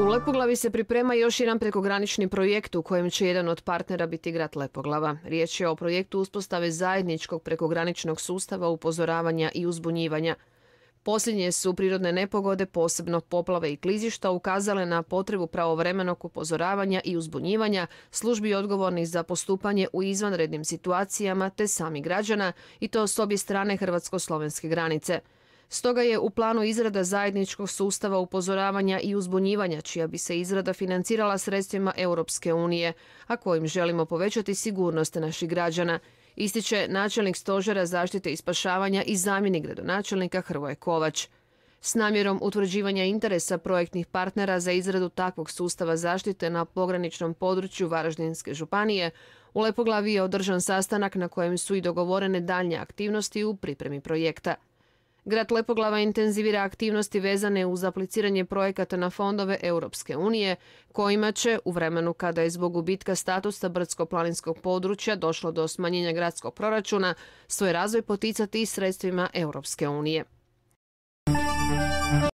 U Lepoglavi se priprema još jedan prekogranični projekt u kojem će jedan od partnera biti grad Lepoglava. Riječ je o projektu uspostave zajedničkog prekograničnog sustava upozoravanja i uzbunjivanja. Posljednje su prirodne nepogode, posebno poplave i klizišta, ukazale na potrebu pravovremenog upozoravanja i uzbunjivanja službi odgovornih za postupanje u izvanrednim situacijama te sami građana i to s obje strane hrvatsko-slovenske granice. Stoga je u planu izrada zajedničkog sustava upozoravanja i uzbunjivanja, čija bi se izrada financirala sredstvima Europske unije, a kojim želimo povećati sigurnost naših građana, ističe načelnik stožera zaštite i spašavanja i zamjenik gradonačelnika Hrvoje Kovač. S namjerom utvrđivanja interesa projektnih partnera za izradu takvog sustava zaštite na pograničnom području Varaždinske županije, u Lepoglavi je održan sastanak na kojem su i dogovorene daljnje aktivnosti u pripremi projekta. Grad Lepoglava intenzivira aktivnosti vezane uz apliciranje projekata na fondove Europske unije, kojima će, u vremenu kada je zbog gubitka statusa brdsko-planinskog područja došlo do smanjenja gradskog proračuna, svoj razvoj poticati i sredstvima Europske unije.